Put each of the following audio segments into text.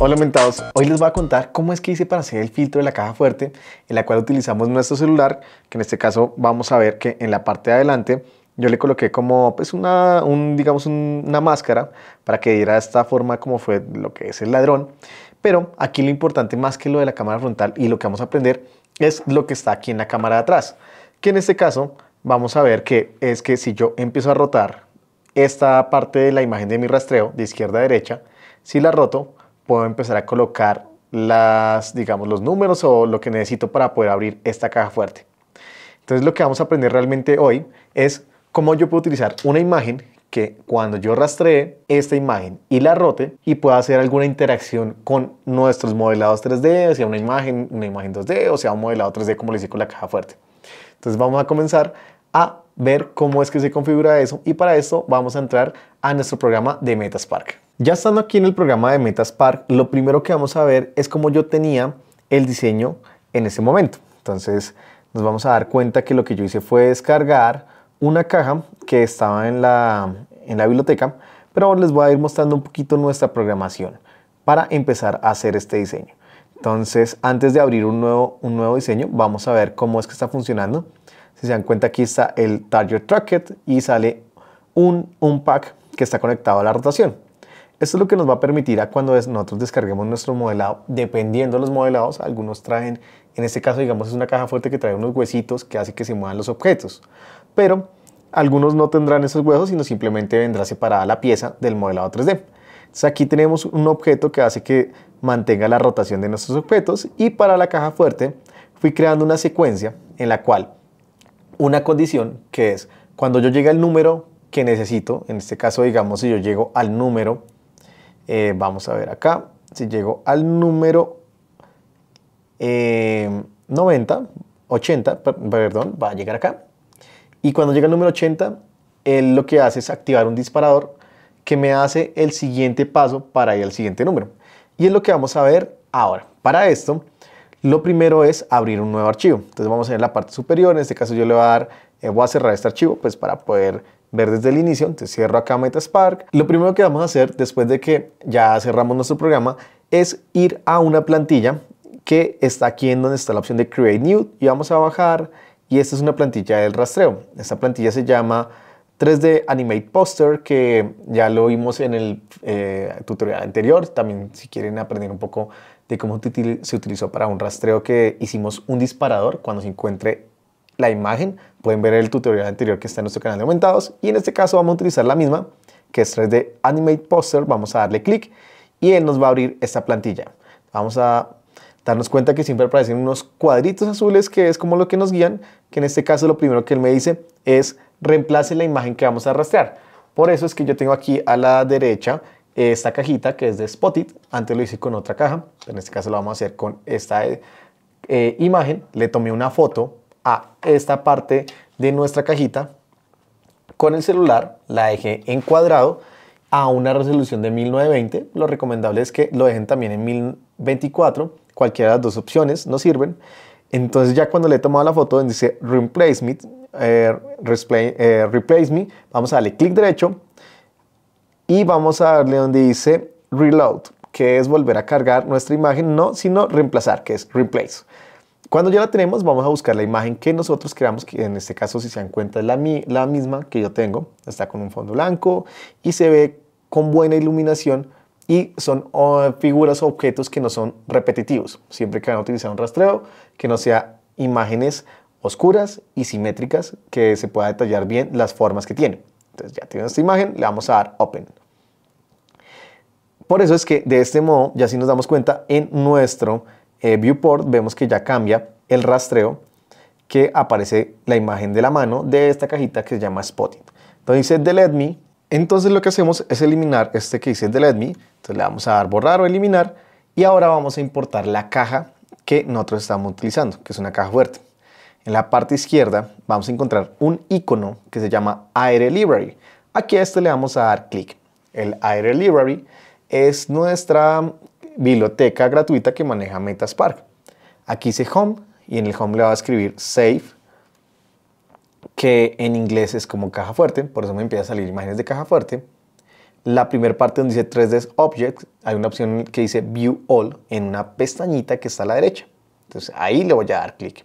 Hola mentados, hoy les voy a contar cómo es que hice para hacer el filtro de la caja fuerte en la cual utilizamos nuestro celular, que en este caso vamos a ver que en la parte de adelante yo le coloqué como pues una, un, digamos una máscara para que diera esta forma como fue lo que es el ladrón, pero aquí lo importante más que lo de la cámara frontal y lo que vamos a aprender es lo que está aquí en la cámara de atrás, que en este caso vamos a ver que es que si yo empiezo a rotar esta parte de la imagen de mi rastreo de izquierda a derecha, si la roto, puedo empezar a colocar las, digamos, los números o lo que necesito para poder abrir esta caja fuerte. Entonces lo que vamos a aprender realmente hoy es cómo yo puedo utilizar una imagen que cuando yo rastree esta imagen y la rote y pueda hacer alguna interacción con nuestros modelados 3D, sea una imagen, una imagen 2D o sea un modelado 3D como le hice con la caja fuerte. Entonces vamos a comenzar a ver cómo es que se configura eso y para eso vamos a entrar a nuestro programa de Metaspark. Ya estando aquí en el programa de Metaspark, lo primero que vamos a ver es cómo yo tenía el diseño en ese momento. Entonces nos vamos a dar cuenta que lo que yo hice fue descargar una caja que estaba en la, en la biblioteca, pero ahora les voy a ir mostrando un poquito nuestra programación para empezar a hacer este diseño. Entonces, antes de abrir un nuevo, un nuevo diseño, vamos a ver cómo es que está funcionando. Si se dan cuenta, aquí está el Target Tracket y sale un, un pack que está conectado a la rotación. Esto es lo que nos va a permitir a cuando nosotros descarguemos nuestro modelado, dependiendo de los modelados, algunos traen, en este caso digamos es una caja fuerte que trae unos huesitos que hace que se muevan los objetos, pero algunos no tendrán esos huesos, sino simplemente vendrá separada la pieza del modelado 3D. Entonces aquí tenemos un objeto que hace que mantenga la rotación de nuestros objetos y para la caja fuerte fui creando una secuencia en la cual una condición que es cuando yo llegue al número que necesito, en este caso digamos si yo llego al número, eh, vamos a ver acá, si llego al número 90, eh, 80, perdón, va a llegar acá. Y cuando llega al número 80, él lo que hace es activar un disparador que me hace el siguiente paso para ir al siguiente número. Y es lo que vamos a ver ahora. Para esto, lo primero es abrir un nuevo archivo. Entonces vamos a ir a la parte superior, en este caso yo le voy a dar, eh, voy a cerrar este archivo pues para poder ver desde el inicio, entonces cierro acá Metaspark. Lo primero que vamos a hacer después de que ya cerramos nuestro programa es ir a una plantilla que está aquí en donde está la opción de Create New y vamos a bajar y esta es una plantilla del rastreo. Esta plantilla se llama 3D Animate Poster que ya lo vimos en el eh, tutorial anterior. También si quieren aprender un poco de cómo se utilizó para un rastreo que hicimos un disparador cuando se encuentre la imagen. Pueden ver el tutorial anterior que está en nuestro canal de aumentados y en este caso vamos a utilizar la misma que es 3D Animate Poster. Vamos a darle clic y él nos va a abrir esta plantilla. Vamos a darnos cuenta que siempre aparecen unos cuadritos azules que es como lo que nos guían, que en este caso lo primero que él me dice es reemplace la imagen que vamos a rastrear. Por eso es que yo tengo aquí a la derecha esta cajita que es de Spotit. Antes lo hice con otra caja, en este caso lo vamos a hacer con esta eh, imagen. Le tomé una foto a esta parte de nuestra cajita con el celular, la dejé encuadrado a una resolución de 1920. Lo recomendable es que lo dejen también en 1024. Cualquiera de las dos opciones nos sirven. Entonces ya cuando le he tomado la foto donde dice Replace Me, eh, eh, replace me vamos a darle clic derecho y vamos a darle donde dice reload, que es volver a cargar nuestra imagen, no, sino reemplazar, que es replace. Cuando ya la tenemos, vamos a buscar la imagen que nosotros creamos que en este caso, si se dan cuenta, es la, misma que yo tengo. Está con un fondo blanco y se ve con buena iluminación y son figuras o objetos que no son repetitivos. Siempre que van a utilizar un rastreo, que no sea imágenes oscuras y simétricas, que se pueda detallar bien las formas que tiene. Entonces ya tiene esta imagen, le vamos a dar Open. Por eso es que de este modo, ya si nos damos cuenta, en nuestro eh, viewport vemos que ya cambia el rastreo que aparece la imagen de la mano de esta cajita que se llama Spotting. Entonces dice Delete Me. Entonces lo que hacemos es eliminar este que dice Delete Me. Entonces le vamos a dar borrar o eliminar. Y ahora vamos a importar la caja que nosotros estamos utilizando, que es una caja fuerte. En la parte izquierda vamos a encontrar un icono que se llama Aire Library. Aquí a este le vamos a dar clic. El Aire Library es nuestra biblioteca gratuita que maneja Metaspark. Aquí dice Home y en el Home le va a escribir Save, que en inglés es como caja fuerte, por eso me empieza a salir imágenes de caja fuerte. La primera parte donde dice 3D Objects, hay una opción que dice View All en una pestañita que está a la derecha. Entonces ahí le voy a dar clic.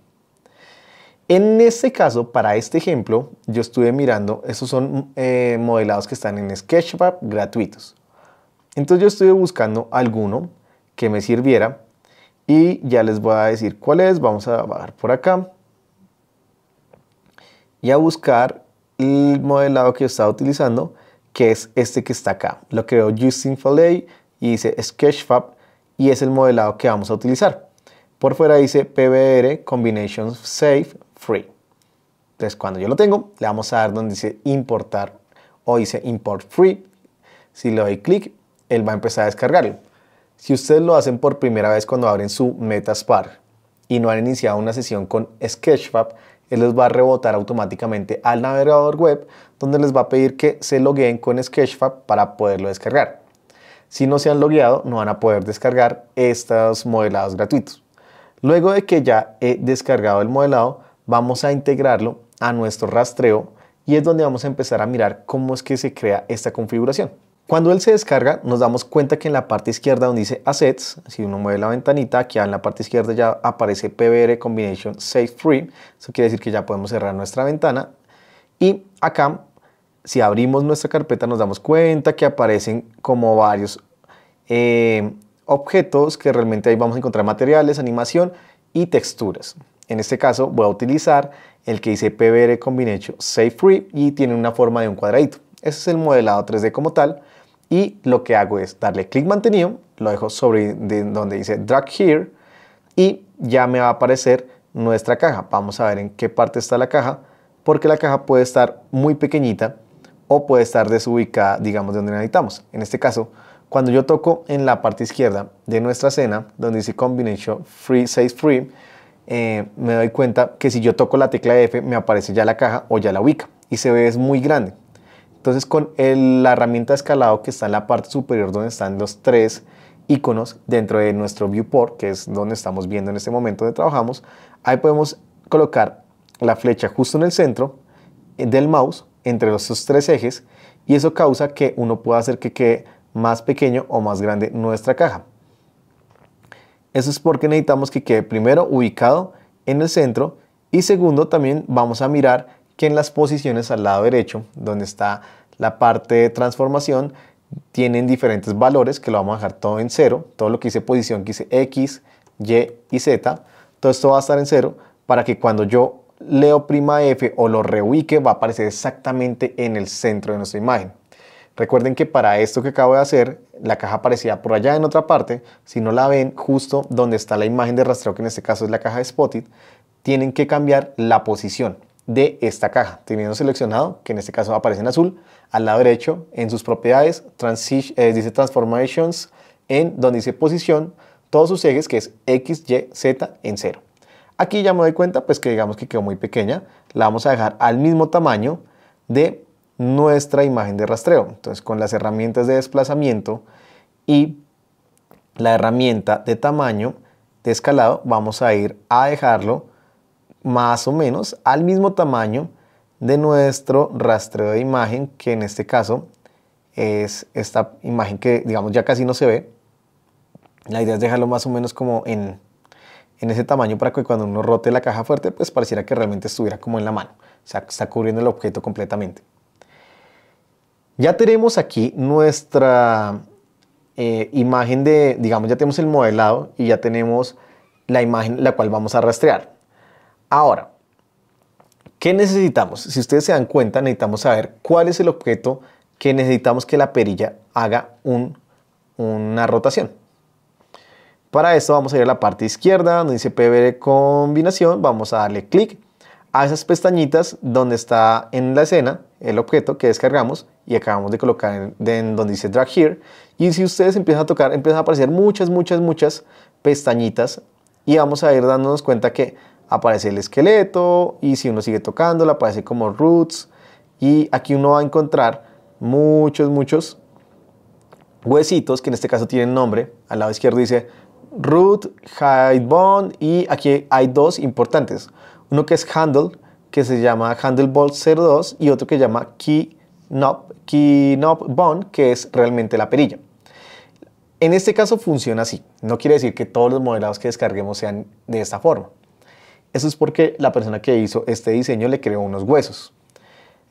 En este caso, para este ejemplo, yo estuve mirando, esos son eh, modelados que están en SketchUp gratuitos. Entonces yo estuve buscando alguno que me sirviera y ya les voy a decir cuál es. Vamos a bajar por acá y a buscar el modelado que yo estaba utilizando, que es este que está acá. Lo creo Justin Foley y dice Sketchfab y es el modelado que vamos a utilizar. Por fuera dice PBR Combinations Safe free. Entonces, cuando yo lo tengo, le vamos a dar donde dice importar o dice import free. Si le doy clic, él va a empezar a descargarlo. Si ustedes lo hacen por primera vez cuando abren su Metaspark y no han iniciado una sesión con Sketchfab, él les va a rebotar automáticamente al navegador web donde les va a pedir que se logueen con Sketchfab para poderlo descargar. Si no se han logueado, no van a poder descargar estos modelados gratuitos. Luego de que ya he descargado el modelado, vamos a integrarlo a nuestro rastreo y es donde vamos a empezar a mirar cómo es que se crea esta configuración. Cuando él se descarga, nos damos cuenta que en la parte izquierda donde dice Assets, si uno mueve la ventanita, aquí en la parte izquierda ya aparece PBR Combination Safe Free. Eso quiere decir que ya podemos cerrar nuestra ventana. Y acá, si abrimos nuestra carpeta, nos damos cuenta que aparecen como varios eh, objetos que realmente ahí vamos a encontrar materiales, animación y texturas. En este caso voy a utilizar el que dice PBR Combination Safe Free y tiene una forma de un cuadradito. Ese es el modelado 3D como tal y lo que hago es darle clic mantenido, lo dejo sobre donde dice Drag Here y ya me va a aparecer nuestra caja. Vamos a ver en qué parte está la caja porque la caja puede estar muy pequeñita o puede estar desubicada, digamos, de donde necesitamos. En este caso, cuando yo toco en la parte izquierda de nuestra escena, donde dice Combination Free, Safe Free, eh, me doy cuenta que si yo toco la tecla F me aparece ya la caja o ya la ubica y se ve es muy grande. Entonces con la herramienta de escalado que está en la parte superior donde están los tres iconos dentro de nuestro viewport, que es donde estamos viendo en este momento donde trabajamos, ahí podemos colocar la flecha justo en el centro eh, del mouse entre los tres ejes y eso causa que uno pueda hacer que quede más pequeño o más grande nuestra caja. Eso es porque necesitamos que quede primero ubicado en el centro y segundo también vamos a mirar que en las posiciones al lado derecho, donde está la parte de transformación, tienen diferentes valores que lo vamos a dejar todo en cero. Todo lo que hice posición que hice X, Y y Z, todo esto va a estar en cero para que cuando yo leo prima F o lo reubique va a aparecer exactamente en el centro de nuestra imagen. Recuerden que para esto que acabo de hacer, la caja aparecía por allá en otra parte. Si no la ven justo donde está la imagen de rastreo, que en este caso es la caja de Spotted, tienen que cambiar la posición de esta caja, teniendo seleccionado, que en este caso aparece en azul, al lado derecho, en sus propiedades, eh, dice Transformations, en donde dice posición, todos sus ejes, que es X, Y, Z en 0. Aquí ya me doy cuenta, pues que digamos que quedó muy pequeña, la vamos a dejar al mismo tamaño de nuestra imagen de rastreo. Entonces con las herramientas de desplazamiento y la herramienta de tamaño de escalado vamos a ir a dejarlo más o menos al mismo tamaño de nuestro rastreo de imagen que en este caso es esta imagen que digamos ya casi no se ve. La idea es dejarlo más o menos como en, en ese tamaño para que cuando uno rote la caja fuerte pues pareciera que realmente estuviera como en la mano. O sea, está cubriendo el objeto completamente. Ya tenemos aquí nuestra eh, imagen de, digamos, ya tenemos el modelado y ya tenemos la imagen la cual vamos a rastrear. Ahora, ¿qué necesitamos? Si ustedes se dan cuenta, necesitamos saber cuál es el objeto que necesitamos que la perilla haga una rotación. Para esto vamos a ir a la parte izquierda donde dice PBR combinación, vamos a darle clic a esas pestañitas donde está en la escena el objeto que descargamos y acabamos de colocar en, donde dice drag here y si ustedes empiezan a tocar empiezan a aparecer muchas muchas muchas pestañitas y vamos a ir dándonos cuenta que aparece el esqueleto y si uno sigue tocando aparece como roots y aquí uno va a encontrar muchos muchos huesitos que en este caso tienen nombre al lado izquierdo dice root hide Bone y aquí hay dos importantes uno que es handle que se llama Handle Bolt 02 y otro que se llama key knob, key knob que es realmente la perilla. En este caso funciona así. No quiere decir que todos los modelados que descarguemos sean de esta forma. Eso es porque la persona que hizo este diseño le creó unos huesos.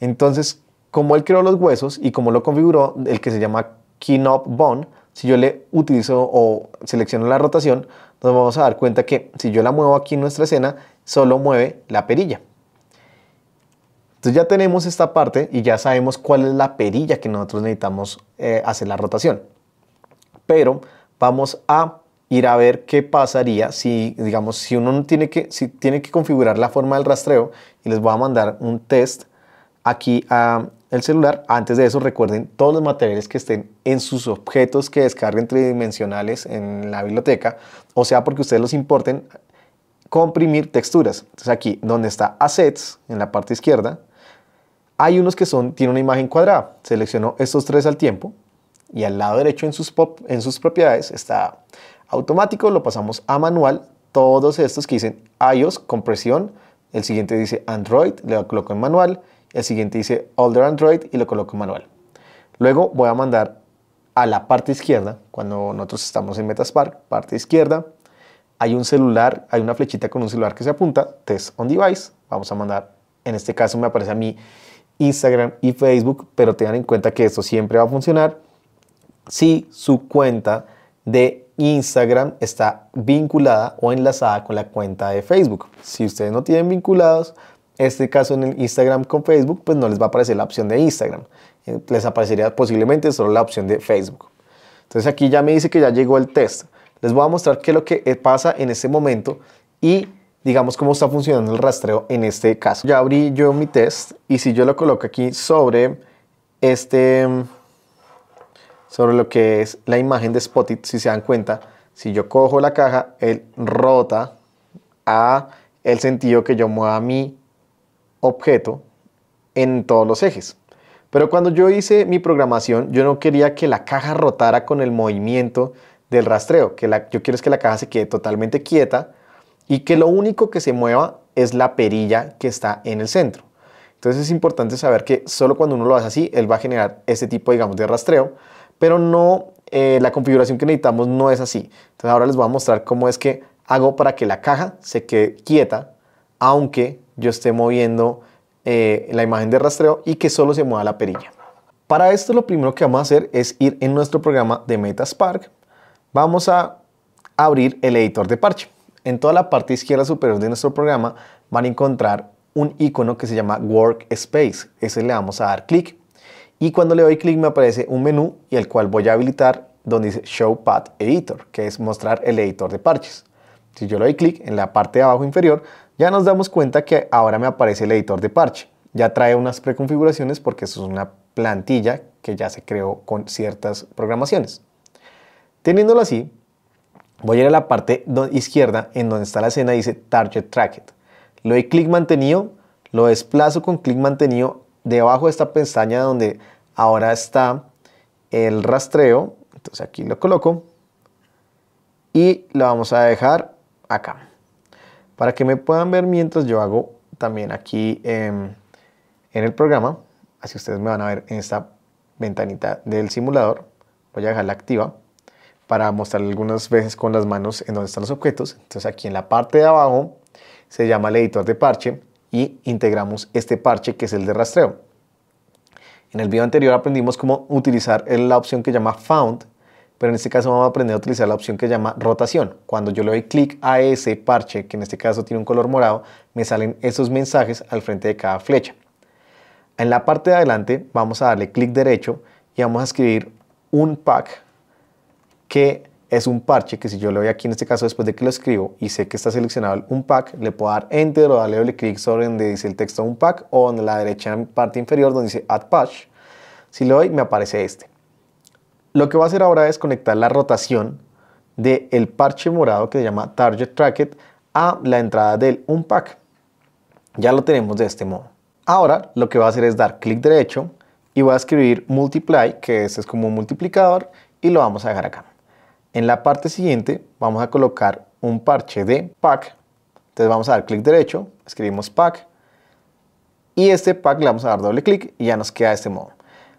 Entonces, como él creó los huesos y como lo configuró, el que se llama Knob Bone, si yo le utilizo o selecciono la rotación, nos vamos a dar cuenta que si yo la muevo aquí en nuestra escena, solo mueve la perilla. Entonces ya tenemos esta parte y ya sabemos cuál es la perilla que nosotros necesitamos eh, hacer la rotación. Pero vamos a ir a ver qué pasaría si, digamos, si uno tiene que, si tiene que configurar la forma del rastreo y les voy a mandar un test aquí a el celular. Antes de eso, recuerden todos los materiales que estén en sus objetos que descarguen tridimensionales en la biblioteca, o sea, porque ustedes los importen, comprimir texturas. Entonces aquí, donde está Assets, en la parte izquierda, hay unos que son, tiene una imagen cuadrada. Selecciono estos tres al tiempo y al lado derecho en sus, propiedades está automático, lo pasamos a manual. Todos estos que dicen iOS, compresión, el siguiente dice Android, le coloco en manual, el siguiente dice Older Android y lo coloco en manual. Luego voy a mandar a la parte izquierda, cuando nosotros estamos en Metaspark, parte izquierda, hay un celular, hay una flechita con un celular que se apunta, test on device, vamos a mandar, en este caso me aparece a mí Instagram y Facebook, pero tengan en cuenta que esto siempre va a funcionar si su cuenta de Instagram está vinculada o enlazada con la cuenta de Facebook. Si ustedes no tienen vinculados este caso en el Instagram con Facebook, pues no les va a aparecer la opción de Instagram. Eh, les aparecería posiblemente solo la opción de Facebook. Entonces aquí ya me dice que ya llegó el test. Les voy a mostrar qué es lo que eh, pasa en este momento y digamos cómo está funcionando el rastreo en este caso. Ya abrí yo mi test y si yo lo coloco aquí sobre este, sobre lo que es la imagen de Spotit, si se dan cuenta, si yo cojo la caja, él rota a el sentido que yo mueva mi objeto en todos los ejes. Pero cuando yo hice mi programación, yo no quería que la caja rotara con el movimiento del rastreo, que la, yo quiero es que la caja se quede totalmente quieta y que lo único que se mueva es la perilla que está en el centro. Entonces es importante saber que solo cuando uno lo hace así, él va a generar ese tipo, digamos, de rastreo, pero no, eh, la configuración que necesitamos no es así. Entonces ahora les voy a mostrar cómo es que hago para que la caja se quede quieta, aunque yo esté moviendo eh, la imagen de rastreo y que solo se mueva la perilla. Para esto lo primero que vamos a hacer es ir en nuestro programa de Metaspark, vamos a abrir el editor de parche en toda la parte izquierda superior de nuestro programa van a encontrar un icono que se llama Workspace. Ese le vamos a dar clic. Y cuando le doy clic me aparece un menú y el cual voy a habilitar donde dice Show Path Editor, que es mostrar el editor de parches. Si yo le doy clic en la parte de abajo inferior, ya nos damos cuenta que ahora me aparece el editor de parche. Ya trae unas preconfiguraciones porque eso es una plantilla que ya se creó con ciertas programaciones. Teniéndolo así, Voy a ir a la parte izquierda en donde está la escena, dice Target Tracked. lo doy clic mantenido, lo desplazo con clic mantenido debajo de esta pestaña donde ahora está el rastreo. Entonces aquí lo coloco y lo vamos a dejar acá. Para que me puedan ver mientras yo hago también aquí em, en el programa, así ustedes me van a ver en esta ventanita del simulador. Voy a dejarla activa para mostrar algunas veces con las manos en donde están los objetos. Entonces aquí en la parte de abajo se llama el editor de parche y integramos este parche que es el de rastreo. En el video anterior aprendimos cómo utilizar la opción que llama Found, pero en este caso vamos a aprender a utilizar la opción que llama rotación. Cuando yo le doy clic a ese parche, que en este caso tiene un color morado, me salen esos mensajes al frente de cada flecha. En la parte de adelante vamos a darle clic derecho y vamos a escribir un pack que es un parche que si yo le doy aquí en este caso después de que lo escribo y sé que está seleccionado un pack, le puedo dar enter o darle doble clic sobre donde dice el texto un pack o en la derecha en parte inferior donde dice add patch. Si le doy me aparece este. Lo que voy a hacer ahora es conectar la rotación del el parche morado que se llama target tracket a la entrada del unpack. Ya lo tenemos de este modo. Ahora lo que voy a hacer es dar clic derecho y voy a escribir multiply, que este es como un multiplicador, y lo vamos a dejar acá. En la parte siguiente vamos a colocar un parche de pack. Entonces vamos a dar clic derecho, escribimos pack y este pack le vamos a dar doble clic y ya nos queda de este modo.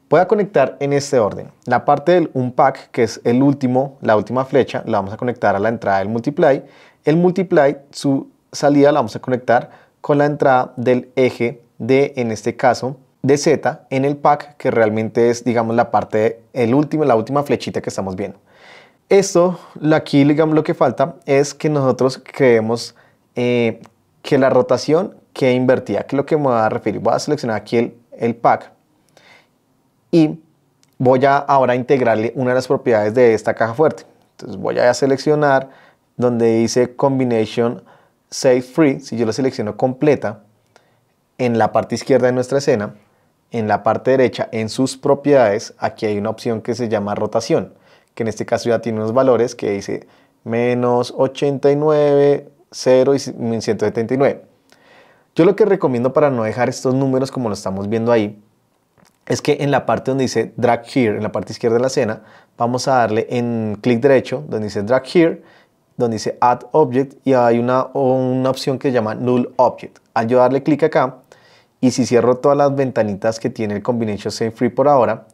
Voy a conectar en este orden. La parte del un pack, que es el último, la última flecha, la vamos a conectar a la entrada del multiply. El multiply, su salida la vamos a conectar con la entrada del eje de, en este caso, de Z en el pack, que realmente es, digamos, la parte, el último, la última flechita que estamos viendo. Esto, aquí lo que falta es que nosotros creemos eh, que la rotación que invertía, que es lo que me voy a referir. Voy a seleccionar aquí el, pack y voy a ahora integrarle una de las propiedades de esta caja fuerte. Entonces voy a seleccionar donde dice Combination Save Free, si yo la selecciono completa, en la parte izquierda de nuestra escena, en la parte derecha, en sus propiedades, aquí hay una opción que se llama rotación que en este caso ya tiene unos valores que dice menos 89, 0 y 179. Mm, yo lo que recomiendo para no dejar estos números como lo estamos viendo ahí, es que en la parte donde dice drag here, en la parte izquierda de la escena, vamos a darle en clic derecho, donde dice drag here, donde dice add object, y hay una, una opción que se llama null object. Al yo darle clic acá, y si cierro todas las ventanitas que tiene el combination save free por ahora,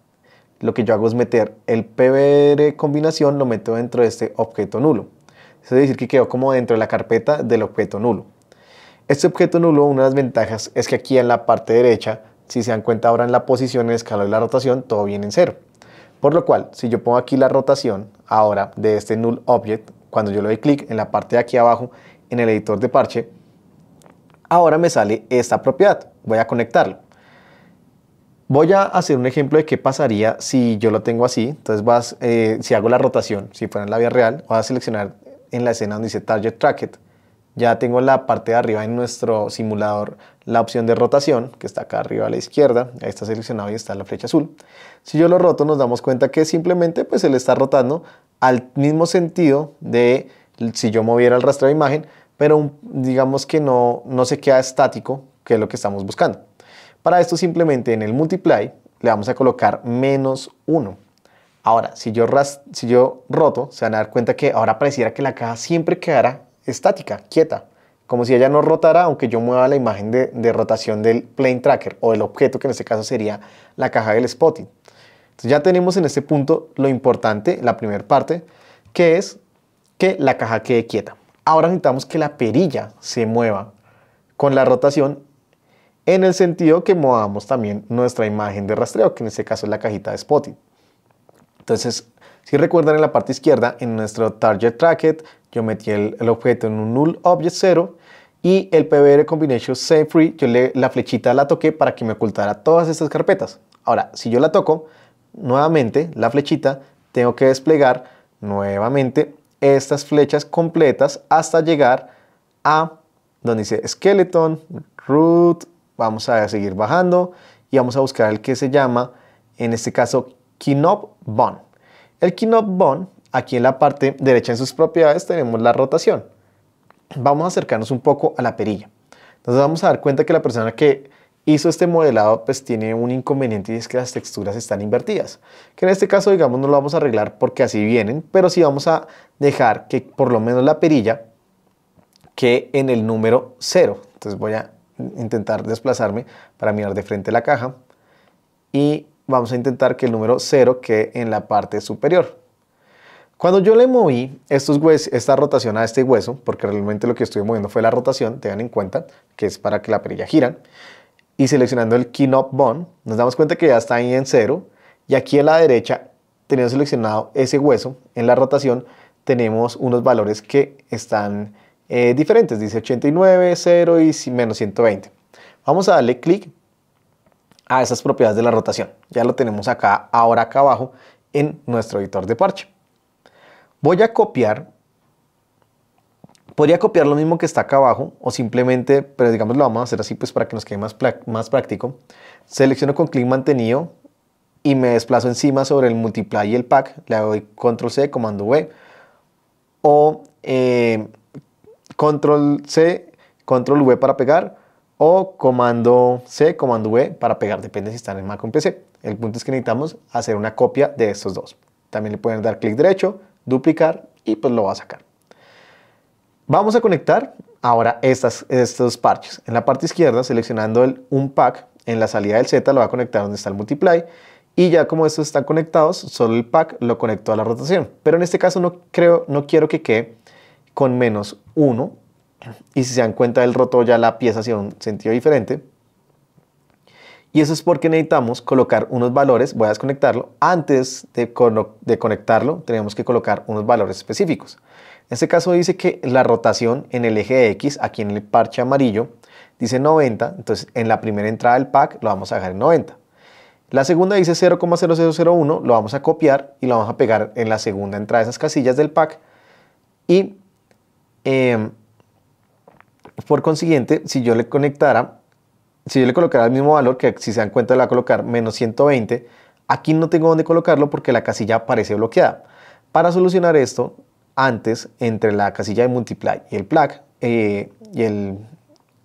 lo que yo hago es meter el PBR combinación, lo meto dentro de este objeto nulo. es decir, que quedó como dentro de la carpeta del objeto nulo. Este objeto nulo, una de las ventajas es que aquí en la parte derecha, si se dan cuenta ahora en la posición, en el y la rotación, todo viene en cero. Por lo cual, si yo pongo aquí la rotación ahora de este null object, cuando yo le doy clic en la parte de aquí abajo, en el editor de parche, ahora me sale esta propiedad. Voy a conectarlo. Voy a hacer un ejemplo de qué pasaría si yo lo tengo así. Entonces vas, eh, si hago la rotación, si fuera en la vía real, voy a seleccionar en la escena donde dice Target It. Ya tengo la parte de arriba en nuestro simulador la opción de rotación, que está acá arriba a la izquierda. Ahí está seleccionado y está la flecha azul. Si yo lo roto, nos damos cuenta que simplemente pues él está rotando al mismo sentido de si yo moviera el rastro de imagen, pero digamos que no, no se queda estático, que es lo que estamos buscando. Para esto simplemente en el multiply le vamos a colocar menos 1. Ahora, si yo, roto, se van a dar cuenta que ahora pareciera que la caja siempre quedará estática, quieta, como si ella no rotara, aunque yo mueva la imagen de, de rotación del plane tracker o del objeto, que en este caso sería la caja del spotting. Entonces ya tenemos en este punto lo importante, la primera parte, que es que la caja quede quieta. Ahora necesitamos que la perilla se mueva con la rotación en el sentido que movamos también nuestra imagen de rastreo, que en este caso es la cajita de Spotting. Entonces, si recuerdan en la parte izquierda, en nuestro Target Tracket, yo metí el, objeto en un Null Object 0 y el PBR Combination Save Free, yo le, la flechita la toqué para que me ocultara todas estas carpetas. Ahora, si yo la toco, nuevamente la flechita, tengo que desplegar nuevamente estas flechas completas hasta llegar a donde dice Skeleton, Root, Vamos a seguir bajando y vamos a buscar el que se llama, en este caso, kinob Bond. El kinob Bond, aquí en la parte derecha en sus propiedades tenemos la rotación. Vamos a acercarnos un poco a la perilla. Entonces vamos a dar cuenta que la persona que hizo este modelado pues tiene un inconveniente y es que las texturas están invertidas. Que en este caso digamos no lo vamos a arreglar porque así vienen, pero sí vamos a dejar que por lo menos la perilla que en el número 0. Entonces voy a intentar desplazarme para mirar de frente la caja y vamos a intentar que el número 0 quede en la parte superior. Cuando yo le moví estos hues esta rotación a este hueso, porque realmente lo que estoy moviendo fue la rotación, tengan en cuenta que es para que la perilla gira, y seleccionando el Kinop bone nos damos cuenta que ya está ahí en 0, y aquí a la derecha, teniendo seleccionado ese hueso, en la rotación tenemos unos valores que están eh, diferentes, dice 89, 0 y menos 120. Vamos a darle clic a esas propiedades de la rotación. Ya lo tenemos acá, ahora acá abajo, en nuestro editor de parche. Voy a copiar, podría copiar lo mismo que está acá abajo, o simplemente, pero digamos lo vamos a hacer así pues para que nos quede más, más práctico. Selecciono con clic mantenido y me desplazo encima sobre el multiply y el pack, le doy control C, comando V, o... Eh, control C, control V para pegar o comando C, comando V para pegar, depende si están en Mac o en PC. El punto es que necesitamos hacer una copia de estos dos. También le pueden dar clic derecho, duplicar y pues lo va a sacar. Vamos a conectar ahora estas, estos parches. En la parte izquierda, seleccionando el pack, en la salida del Z lo va a conectar donde está el Multiply y ya como estos están conectados, solo el pack lo conecto a la rotación. Pero en este caso no, creo, no quiero que quede con menos 1. Y si se dan cuenta, él rotó ya la pieza hacia un sentido diferente. Y eso es porque necesitamos colocar unos valores, voy a desconectarlo, antes de, de, conectarlo tenemos que colocar unos valores específicos. En este caso dice que la rotación en el eje X, aquí en el parche amarillo, dice 90, entonces en la primera entrada del pack lo vamos a dejar en 90. La segunda dice 0,0001, lo vamos a copiar y lo vamos a pegar en la segunda entrada de esas casillas del pack. Y Em, por consiguiente, si yo le conectara, si yo le colocara el mismo valor, que si se dan cuenta le va a colocar menos 120, aquí no tengo dónde colocarlo porque la casilla parece bloqueada. Para solucionar esto, antes, entre la casilla de multiply y el plug eh, y el,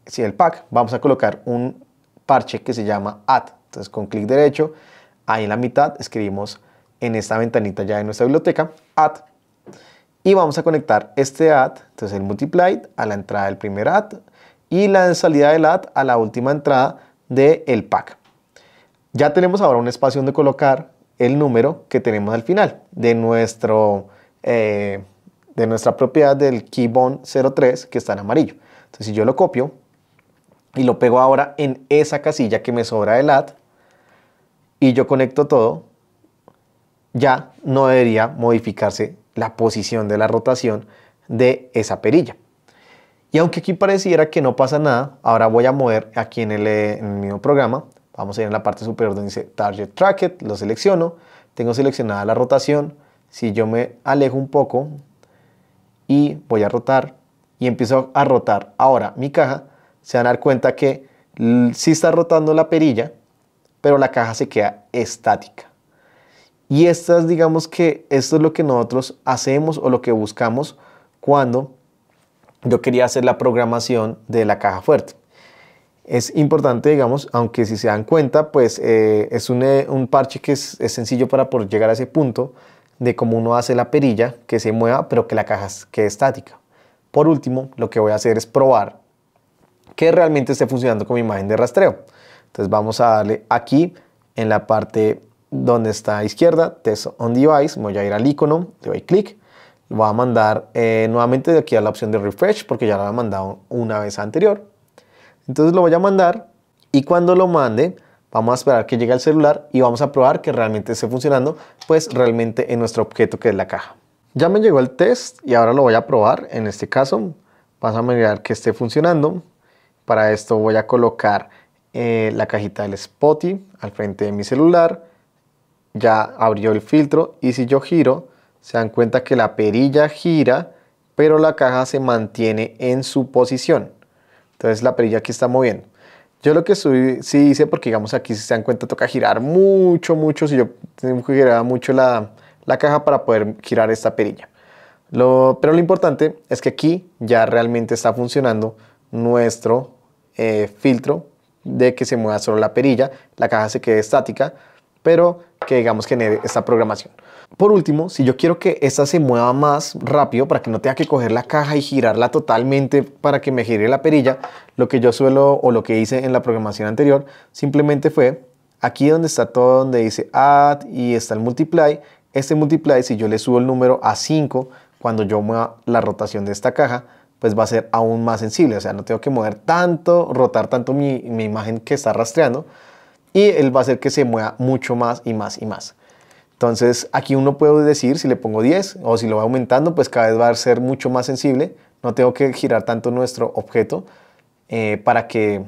si el pack, vamos a colocar un parche que se llama add. Entonces con clic derecho, ahí en la mitad escribimos en esta ventanita ya de nuestra biblioteca, add y vamos a conectar este add, entonces el multiplied a la entrada del primer add y la salida del add a la última entrada del el pack. Ya tenemos ahora un espacio donde colocar el número que tenemos al final de, nuestro, eh, de nuestra propiedad del Keybone 03 que está en amarillo. Entonces si yo lo copio y lo pego ahora en esa casilla que me sobra del add y yo conecto todo, ya no debería modificarse la posición de la rotación de esa perilla. Y aunque aquí pareciera que no pasa nada, ahora voy a mover aquí en el, mismo programa. Vamos a ir en la parte superior donde dice Target Tracket, lo selecciono, tengo seleccionada la rotación. Si yo me alejo un poco y voy a rotar y empiezo a rotar ahora mi caja, se van a dar cuenta que sí está rotando la perilla, pero la caja se queda estática. Y estas, digamos que esto es lo que nosotros hacemos o lo que buscamos cuando yo quería hacer la programación de la caja fuerte. Es importante, digamos, aunque si se dan cuenta, pues eh, es eh, un, parche que es, sencillo para poder llegar a ese punto de cómo uno hace la perilla que se mueva, pero que la caja quede estática. Por último, lo que voy a hacer es probar que realmente esté funcionando con mi imagen de rastreo. Entonces vamos a darle aquí en la parte donde está a izquierda, test on device, voy a ir al icono, le doy clic, lo voy a mandar eh, nuevamente de aquí a la opción de refresh porque ya lo había mandado una vez anterior. Entonces lo voy a mandar y cuando lo mande vamos a esperar que llegue al celular y vamos a probar que realmente esté funcionando pues realmente en nuestro objeto que es la caja. Ya me llegó el test y ahora lo voy a probar. En este caso vamos a mirar que esté funcionando. Para esto voy a colocar eh, la cajita del Spotty al frente de mi celular ya abrió el filtro y si yo giro, se dan cuenta que la perilla gira, pero la caja se mantiene en su posición. Entonces la perilla aquí está moviendo. Yo lo que subí, sí hice, porque digamos aquí se dan cuenta toca girar mucho, mucho, si yo tengo que girar mucho la, caja para poder girar esta perilla. pero lo importante es que aquí ya realmente está funcionando nuestro eh, filtro de que se mueva solo la perilla, la caja se quede estática, pero que digamos genere esta programación. Por último, si yo quiero que esta se mueva más rápido para que no tenga que coger la caja y girarla totalmente para que me gire la perilla, lo que yo suelo o lo que hice en la programación anterior simplemente fue aquí donde está todo donde dice add y está el multiply, este multiply si yo le subo el número a 5 cuando yo mueva la rotación de esta caja, pues va a ser aún más sensible, o sea, no tengo que mover tanto, rotar tanto mi, mi imagen que está rastreando, y él va a hacer que se mueva mucho más y más y más. Entonces aquí uno puede decir si le pongo 10 o si lo va aumentando, pues cada vez va a ser mucho más sensible. No tengo que girar tanto nuestro objeto eh, para que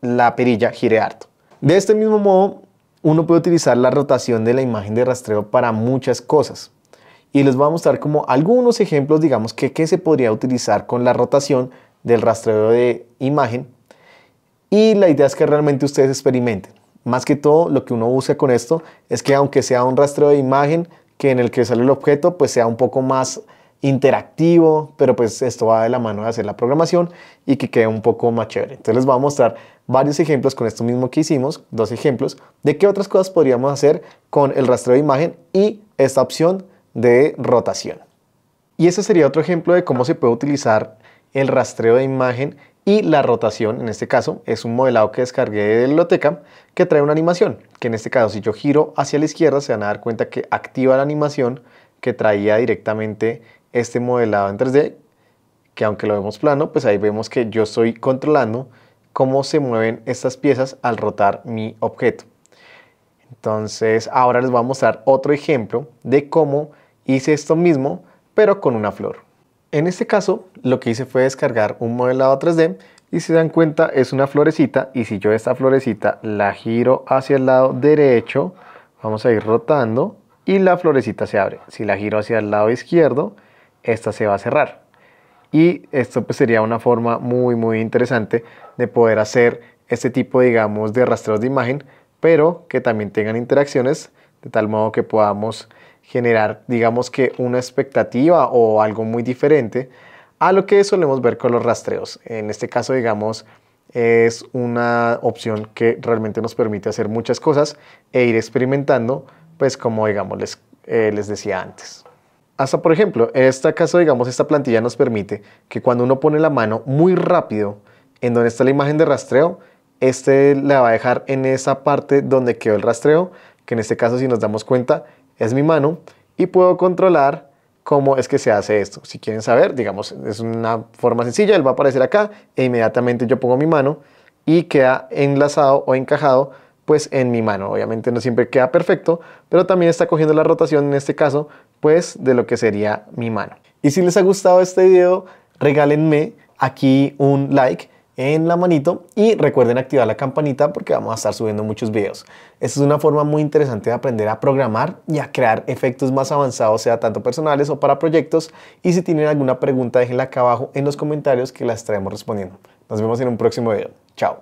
la perilla gire harto. De este mismo modo, uno puede utilizar la rotación de la imagen de rastreo para muchas cosas. Y les voy a mostrar como algunos ejemplos, digamos, que, que se podría utilizar con la rotación del rastreo de imagen y la idea es que realmente ustedes experimenten. Más que todo, lo que uno busca con esto es que aunque sea un rastreo de imagen que en el que sale el objeto, pues sea un poco más interactivo, pero pues esto va de la mano de hacer la programación y que quede un poco más chévere. Entonces les voy a mostrar varios ejemplos con esto mismo que hicimos, dos ejemplos, de qué otras cosas podríamos hacer con el rastreo de imagen y esta opción de rotación. Y ese sería otro ejemplo de cómo se puede utilizar el rastreo de imagen y la rotación, en este caso, es un modelado que descargué de la biblioteca que trae una animación, que en este caso si yo giro hacia la izquierda se van a dar cuenta que activa la animación que traía directamente este modelado en 3D, que aunque lo vemos plano, pues ahí vemos que yo estoy controlando cómo se mueven estas piezas al rotar mi objeto. Entonces ahora les voy a mostrar otro ejemplo de cómo hice esto mismo, pero con una flor. En este caso, lo que hice fue descargar un modelado 3D y si dan cuenta es una florecita y si yo esta florecita la giro hacia el lado derecho, vamos a ir rotando y la florecita se abre. Si la giro hacia el lado izquierdo, esta se va a cerrar. Y esto pues sería una forma muy muy interesante de poder hacer este tipo digamos de rastreos de imagen, pero que también tengan interacciones de tal modo que podamos generar, digamos que una expectativa o algo muy diferente a lo que solemos ver con los rastreos. En este caso, digamos, es una opción que realmente nos permite hacer muchas cosas e ir experimentando, pues como digamos les, eh, les decía antes. Hasta por ejemplo, en este caso, digamos, esta plantilla nos permite que cuando uno pone la mano muy rápido en donde está la imagen de rastreo, este la va a dejar en esa parte donde quedó el rastreo, que en este caso, si nos damos cuenta, es mi mano y puedo controlar cómo es que se hace esto. Si quieren saber, digamos, es una forma sencilla, él va a aparecer acá e inmediatamente yo pongo mi mano y queda enlazado o encajado pues en mi mano. Obviamente no siempre queda perfecto, pero también está cogiendo la rotación en este caso pues de lo que sería mi mano. Y si les ha gustado este video, regálenme aquí un like en la manito y recuerden activar la campanita porque vamos a estar subiendo muchos videos. Esta es una forma muy interesante de aprender a programar y a crear efectos más avanzados, sea tanto personales o para proyectos. Y si tienen alguna pregunta, déjenla acá abajo en los comentarios que las estaremos respondiendo. Nos vemos en un próximo video. Chao.